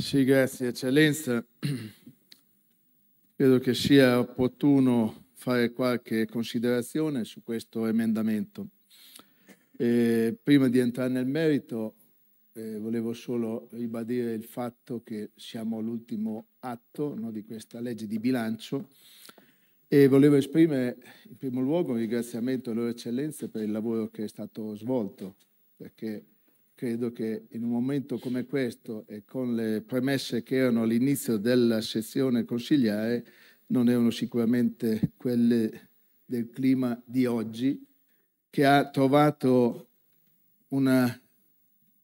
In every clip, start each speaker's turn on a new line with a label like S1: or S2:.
S1: Sì, grazie Eccellenza. Credo che sia opportuno fare qualche considerazione su questo emendamento. Eh, prima di entrare nel merito, eh, volevo solo ribadire il fatto che siamo all'ultimo atto no, di questa legge di bilancio e volevo esprimere in primo luogo un ringraziamento alle loro eccellenze per il lavoro che è stato svolto, perché credo che in un momento come questo e con le premesse che erano all'inizio della sessione consigliare non erano sicuramente quelle del clima di oggi che ha trovato una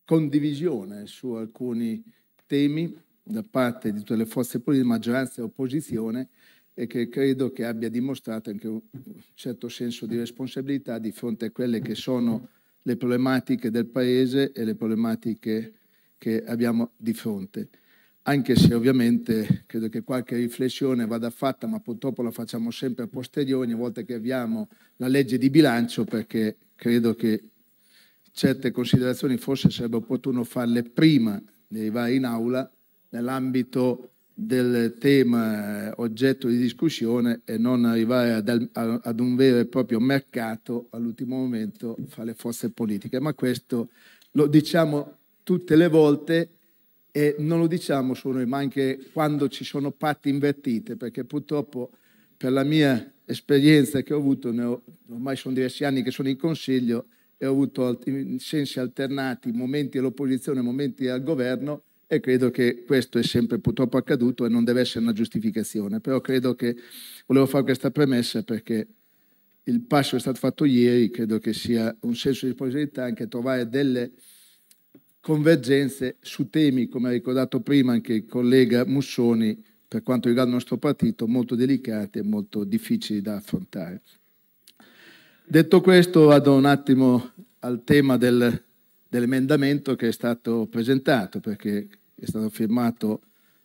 S1: condivisione su alcuni temi da parte di tutte le forze politiche, maggioranza e opposizione, e che credo che abbia dimostrato anche un certo senso di responsabilità di fronte a quelle che sono le problematiche del Paese e le problematiche che abbiamo di fronte. Anche se ovviamente credo che qualche riflessione vada fatta, ma purtroppo la facciamo sempre a posteriori, ogni volta che abbiamo la legge di bilancio, perché credo che certe considerazioni forse sarebbe opportuno farle prima di arrivare in aula nell'ambito del tema eh, oggetto di discussione e non arrivare ad, ad un vero e proprio mercato all'ultimo momento fra le forze politiche. Ma questo lo diciamo tutte le volte e non lo diciamo solo noi, ma anche quando ci sono patti invertite, perché purtroppo per la mia esperienza che ho avuto, ho, ormai sono diversi anni che sono in consiglio e ho avuto in sensi alternati momenti all'opposizione, momenti al governo, e credo che questo è sempre purtroppo accaduto e non deve essere una giustificazione, però credo che volevo fare questa premessa perché il passo che è stato fatto ieri credo che sia un senso di responsabilità anche trovare delle convergenze su temi, come ha ricordato prima anche il collega Mussoni, per quanto riguarda il nostro partito, molto delicati e molto difficili da affrontare. Detto questo, vado un attimo al tema del, dell'emendamento che è stato presentato, perché è stato firmato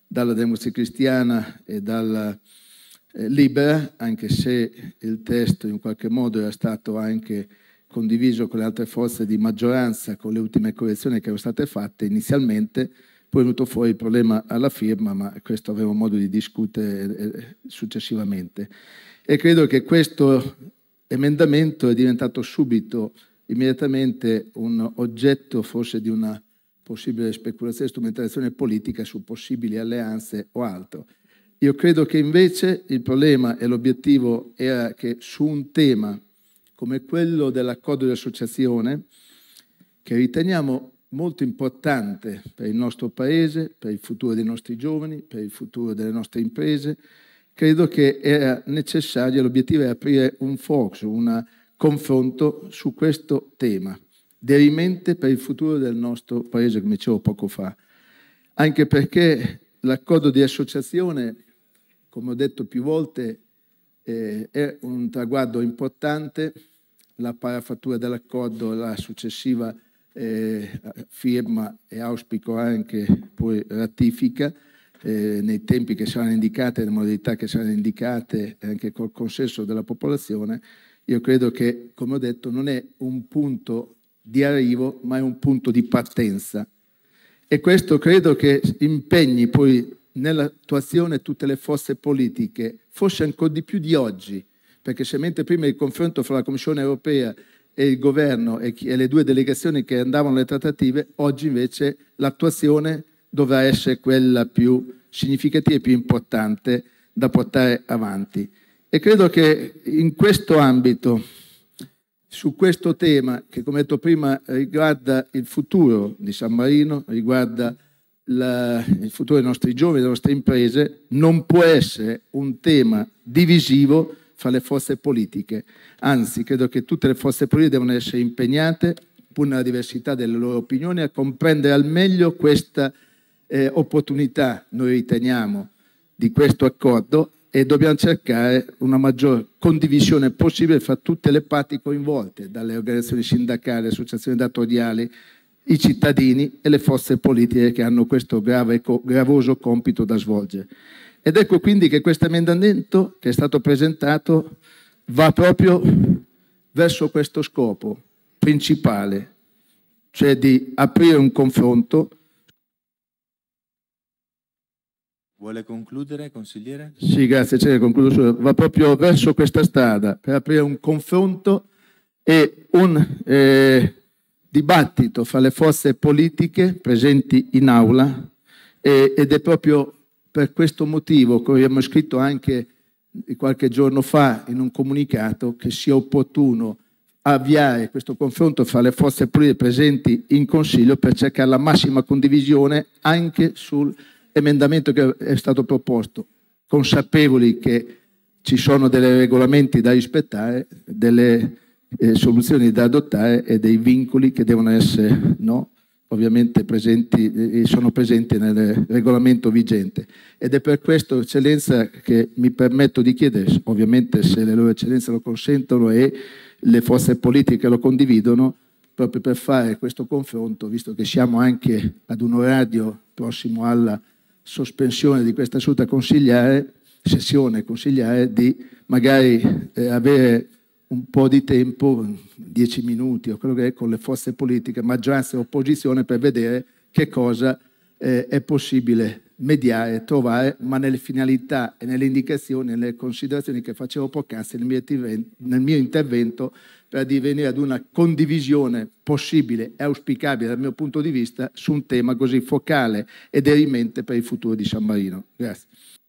S1: dalla Democrazia Cristiana e dalla eh, Libera, anche se il testo in qualche modo era stato anche condiviso con le altre forze di maggioranza, con le ultime correzioni che erano state fatte inizialmente, poi è venuto fuori il problema alla firma, ma questo avremo modo di discutere eh, eh, successivamente. E credo che questo emendamento è diventato subito immediatamente un oggetto forse di una possibile speculazione e strumentalizzazione politica su possibili alleanze o altro. Io credo che invece il problema e l'obiettivo era che su un tema come quello dell'accordo di associazione, che riteniamo molto importante per il nostro Paese, per il futuro dei nostri giovani, per il futuro delle nostre imprese, credo che era necessario, l'obiettivo era aprire un focus, una confronto su questo tema, derimente per il futuro del nostro Paese, come dicevo poco fa, anche perché l'accordo di associazione, come ho detto più volte, eh, è un traguardo importante, la parafattura dell'accordo, la successiva eh, firma e auspico anche poi ratifica eh, nei tempi che saranno indicati, nelle modalità che saranno indicate, anche col consenso della popolazione, io credo che, come ho detto, non è un punto di arrivo, ma è un punto di partenza. E questo credo che impegni poi nell'attuazione tutte le forze politiche, forse ancora di più di oggi, perché se mentre prima il confronto fra la Commissione europea e il governo e, chi, e le due delegazioni che andavano alle trattative, oggi invece l'attuazione dovrà essere quella più significativa e più importante da portare avanti. E credo che in questo ambito, su questo tema, che come detto prima riguarda il futuro di San Marino, riguarda la, il futuro dei nostri giovani, delle nostre imprese, non può essere un tema divisivo fra le forze politiche. Anzi, credo che tutte le forze politiche devono essere impegnate, pur nella diversità delle loro opinioni, a comprendere al meglio questa eh, opportunità, noi riteniamo, di questo accordo e dobbiamo cercare una maggior condivisione possibile fra tutte le parti coinvolte, dalle organizzazioni sindacali, associazioni datoriali, i cittadini e le forze politiche che hanno questo grave, gravoso compito da svolgere. Ed ecco quindi che questo emendamento che è stato presentato va proprio verso questo scopo principale, cioè di aprire un confronto Vuole concludere, consigliere? Sì, grazie, cioè, concludo solo. Va proprio verso questa strada per aprire un confronto e un eh, dibattito fra le forze politiche presenti in aula e, ed è proprio per questo motivo, come abbiamo scritto anche qualche giorno fa in un comunicato, che sia opportuno avviare questo confronto fra le forze politiche presenti in Consiglio per cercare la massima condivisione anche sul emendamento che è stato proposto, consapevoli che ci sono dei regolamenti da rispettare, delle eh, soluzioni da adottare e dei vincoli che devono essere no, ovviamente presenti, eh, eh, sono presenti nel regolamento vigente. Ed è per questo, Eccellenza, che mi permetto di chiedere, ovviamente se le loro eccellenze lo consentono e le forze politiche lo condividono, proprio per fare questo confronto, visto che siamo anche ad un orario prossimo alla sospensione di questa seduta consigliare, sessione consigliare, di magari eh, avere un po' di tempo, dieci minuti o quello che è, con le forze politiche, maggioranza e opposizione, per vedere che cosa eh, è possibile mediare, trovare, ma nelle finalità e nelle indicazioni e nelle considerazioni che facevo poc'anzi nel, nel mio intervento per divenire ad una condivisione possibile e auspicabile dal mio punto di vista su un tema così focale e derimente per il futuro di San Marino. Grazie.